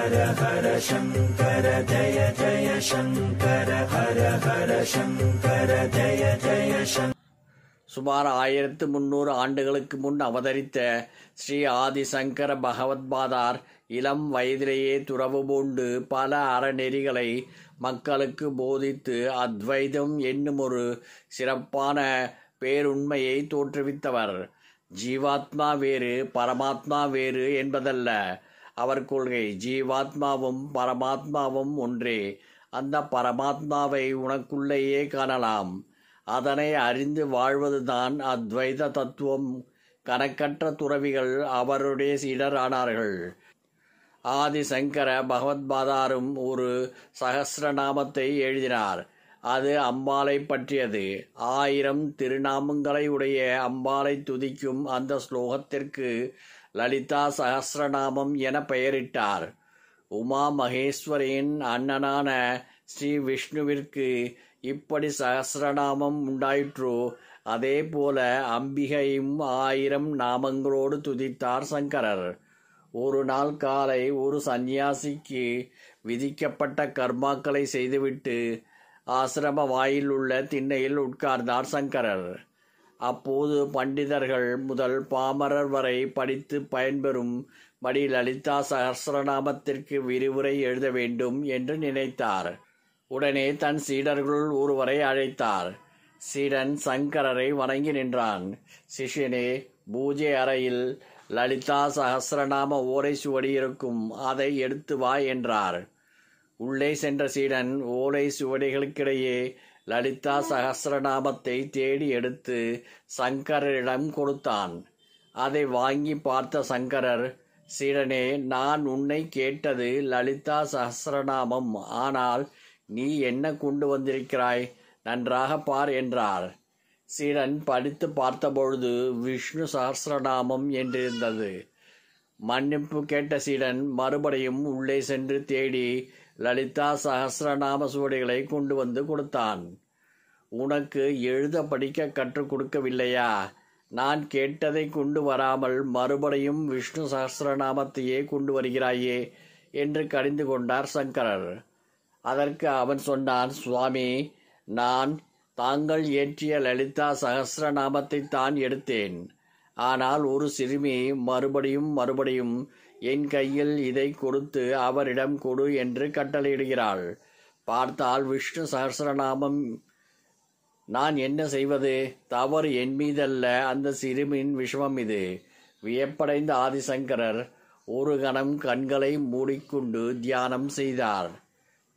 ஹர ஹர சங்கர ஜய ஜய சங்கர ஹர ஹர சங்கர ஜய ஜய சுமார் ஆயிரத்து முன்னூறு ஆண்டுகளுக்கு முன் அவதரித்த ஸ்ரீ ஆதிசங்கர பகவத்பாதார் இளம் வயதிலேயே துறவு பூண்டு பல அறநெறிகளை மக்களுக்கு போதித்து அத்வைதம் என்னும் ஒரு சிறப்பான பேருண்மையை தோற்றுவித்தவர் ஜீவாத்மா வேறு பரமாத்மா வேறு என்பதல்ல அவர் கொள்கை ஜீவாத்மாவும் பரமாத்மாவும் ஒன்றே அந்த பரமாத்மாவை உனக்குள்ளேயே காணலாம் அதனை அறிந்து வாழ்வதுதான் அத்வைத தத்துவம் கணக்கற்ற துறவிகள் அவருடைய சீடரானார்கள் ஆதிசங்கர பகவத்பாதாரும் ஒரு சகசிரநாமத்தை எழுதினார் அது அம்பாலை பற்றியது ஆயிரம் திருநாமங்களை உடைய அம்பாலை துதிக்கும் அந்த ஸ்லோகத்திற்கு லலிதா சகசிரநாமம் என பெயரிட்டார் உமா மகேஸ்வரியின் அண்ணனான ஸ்ரீ விஷ்ணுவிற்கு இப்படி சகசிரநாமம் உண்டாயிற்று அதே போல அம்பிகையும் ஆயிரம் நாமங்களோடு துதித்தார் சங்கரர் ஒரு நாள் காலை ஒரு சந்நியாசிக்கு விதிக்கப்பட்ட கர்மாக்களை செய்துவிட்டு ஆசிரம வாயில் உள்ள திண்ணையில் உட்கார்ந்தார் சங்கரர் அப்போது பண்டிதர்கள் முதல் பாமரர் வரை படித்து பயன்பெறும் படி லலிதா சஹசிரநாமத்திற்கு விரிவுரை எழுத வேண்டும் என்று நினைத்தார் உடனே தன் சீடர்களுள் ஒருவரை அழைத்தார் சீடன் சங்கரரை வணங்கி நின்றான் சிஷியனே பூஜை அறையில் லலிதா சஹசிரநாம ஓரை சுவடி இருக்கும் அதை எடுத்து வா என்றார் உள்ளே சென்ற சீடன் ஓலை சுவடிகளுக்கிடையே லலிதா சகசிரநாமத்தை தேடி எடுத்து சங்கரரிடம் கொடுத்தான் அதை வாங்கி பார்த்த சங்கரர் சீடனே நான் உன்னை கேட்டது லலிதா சகசிரநாமம் ஆனால் நீ என்ன கொண்டு வந்திருக்கிறாய் நன்றாக பார் என்றார் சீடன் படித்து பார்த்தபொழுது விஷ்ணு சகசிரநாமம் என்றிருந்தது மன்னிப்பு கேட்ட சீடன் மறுபடியும் உள்ளே சென்று தேடி லலிதா சகசிரநாம சுவடிகளை கொண்டு வந்து கொடுத்தான் உனக்கு எழுத படிக்க கற்றுக் கொடுக்கவில்லையா நான் கேட்டதை கொண்டு வராமல் மறுபடியும் விஷ்ணு சகசிரநாமத்தையே கொண்டு வருகிறாயே என்று கடிந்து கொண்டார் சங்கரர் அதற்கு அவன் சொன்னான் சுவாமி நான் தாங்கள் ஏற்றிய லலிதா சகசிரநாமத்தை தான் எடுத்தேன் ஆனால் ஒரு சிறுமி மறுபடியும் மறுபடியும் என் கையில் இதை கொடுத்து அவரிடம் கொடு என்று கட்டளையிடுகிறாள் பார்த்தால் விஷ்ணு சகசரநாமம் நான் என்ன செய்வது தவறு என் மீதல்ல அந்த சிறுமியின் விஷமம் இது வியப்படைந்த ஆதிசங்கரர் ஒரு கணம் கண்களை மூடிக்கொண்டு தியானம் செய்தார்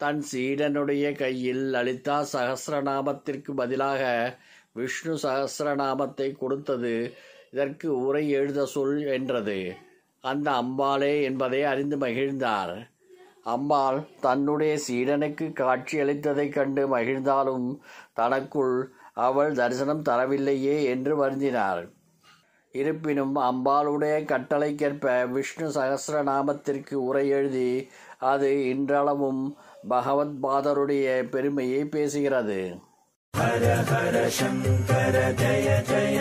தன் சீடனுடைய கையில் லலிதா சகசிரநாமத்திற்கு பதிலாக விஷ்ணு சகசிரநாமத்தை கொடுத்தது இதற்கு உரை எழுத சொல் என்றது அந்த அம்பாளே என்பதை அறிந்து மகிழ்ந்தார் அம்பாள் தன்னுடைய சீடனுக்கு காட்சியளித்ததைக் கண்டு மகிழ்ந்தாலும் தனக்குள் அவள் தரிசனம் தரவில்லையே என்று வருந்தினார் இருப்பினும் அம்பாளுடைய கட்டளைக்கேற்ப விஷ்ணு நாமத்திற்கு உரை எழுதி அது இன்றளவும் பகவத் பாதருடைய பெருமையை பேசுகிறது ஹர ஹர சங்கர ஜய ஜய